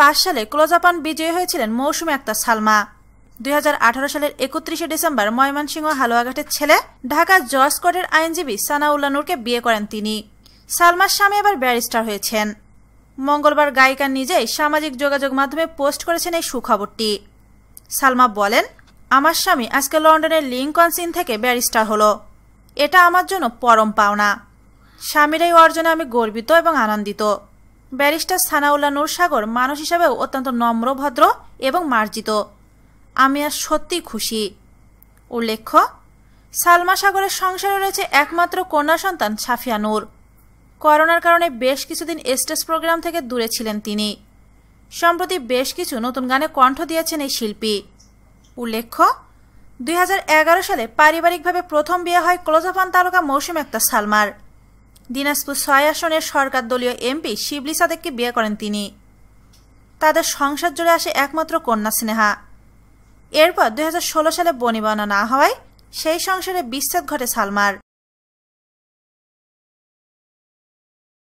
পাঁচ সালে ক্লোজাপন বিজয়ী হয়েছিলেন মৌসুমী আক্তার সালমা দুই সালের একত্রিশে ডিসেম্বর ময়মনসিংহ হালুয়াঘাটের ছেলে ঢাকা জজ কোর্টের আইনজীবী সানাউল্লা নূরকে বিয়ে করেন তিনি সালমার স্বামী এবার ব্যারিস্টার হয়েছেন মঙ্গলবার গায়িকা নিজেই সামাজিক যোগাযোগ মাধ্যমে পোস্ট করেছেন এই সুখবরটি সালমা বলেন আমার স্বামী আজকে লন্ডনের লিঙ্কন সিন থেকে ব্যারিস্টার হলো এটা আমার জন্য পরম পাওনা স্বামীর এই অর্জনে আমি গর্বিত এবং আনন্দিত ব্যারিস্টার সানাউল্লা নূর সাগর মানুষ হিসাবেও অত্যন্ত নম্র ভদ্র এবং মার্জিত আমি আর সত্যি খুশি উল্লেখ্য সালমা সাগরের সংসারে রয়েছে একমাত্র কন্যা সন্তান সাফিয়া নূর করোনার কারণে বেশ কিছুদিন স্টেজ প্রোগ্রাম থেকে দূরে ছিলেন তিনি সম্প্রতি বেশ কিছু নতুন গানে কণ্ঠ দিয়েছেন এই শিল্পী উল্লেখ্য দুই সালে পারিবারিকভাবে প্রথম বিয়ে হয় ক্লোজাফান তারকা মৌসুম একটা সালমার দিনাজপুর ছয় আসনের সরকার দলীয় এমপি শিবলি সাদেককে বিয়ে করেন তিনি তাদের সংসার জুড়ে আসে একমাত্র কন্যা স্নেহা এরপর দুই সালে বনিবনা না হওয়ায় সেই সংসারে বিচ্ছেদ ঘটে সালমার